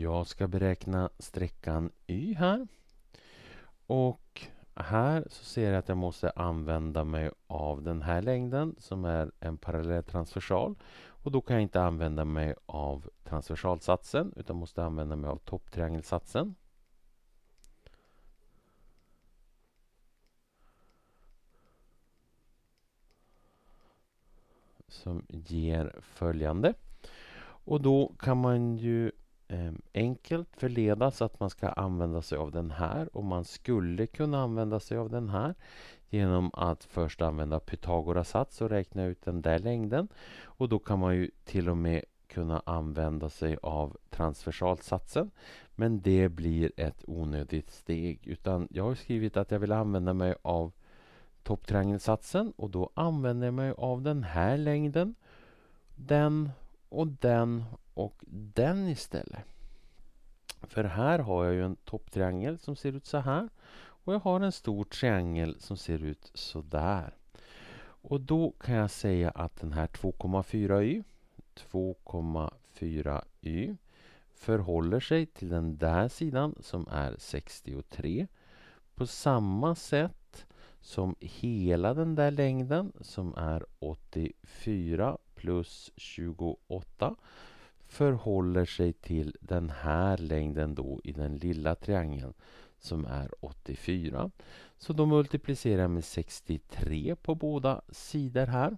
Jag ska beräkna sträckan y här. Och här så ser jag att jag måste använda mig av den här längden som är en parallell transversal. Och då kan jag inte använda mig av transversalsatsen utan måste använda mig av topptriangelsatsen. Som ger följande. Och då kan man ju ehm, enkelt förledas att man ska använda sig av den här och man skulle kunna använda sig av den här genom att först använda Pythagoras sats och räkna ut den där längden. Och då kan man ju till och med kunna använda sig av transversalsatsen. Men det blir ett onödigt steg. Utan jag har skrivit att jag vill använda mig av topptriangelsatsen och då använder jag mig av den här längden. Den och den och den istället. För här har jag ju en topptriangel som ser ut så här. Och jag har en stor triangel som ser ut så där. Och då kan jag säga att den här 2,4y, 2,4y förhåller sig till den där sidan som är 63 på samma sätt som hela den där längden som är 84 plus 28 förhåller sig till den här längden då i den lilla triangeln som är 84. Så då multiplicerar jag med 63 på båda sidor här.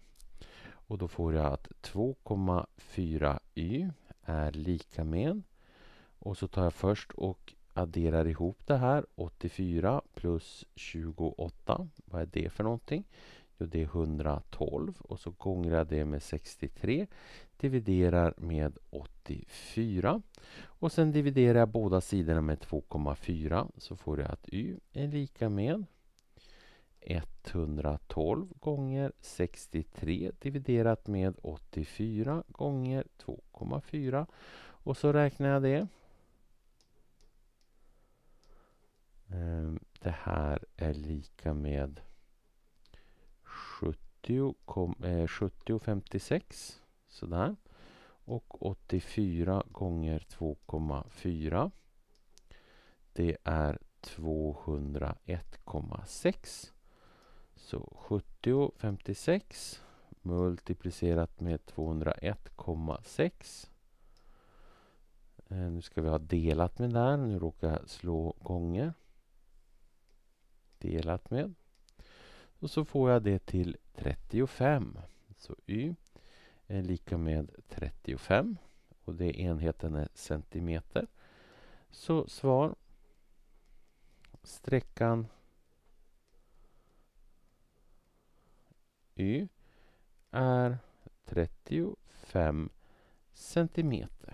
Och då får jag att 2,4y är lika med och så tar jag först och adderar ihop det här 84 plus 28. Vad är det för någonting? Så det är 112 och så gånger jag det med 63. Dividerar med 84. Och sen dividerar jag båda sidorna med 2,4 så får jag att y är lika med 112 gånger 63 dividerat med 84 gånger 2,4. Och så räknar jag det. Ehm, det här är lika med 70, kom, eh, 70 56. Sådär. Och 84 gånger 2,4. Det är 201,6. Så 70 56 multiplicerat med 201,6. Eh, nu ska vi ha delat med där. Nu råkar jag slå gånger. Delat med. Och så får jag det till 35. Så y är lika med 35 och det är enheten är centimeter. Så svar sträckan y är 35 centimeter.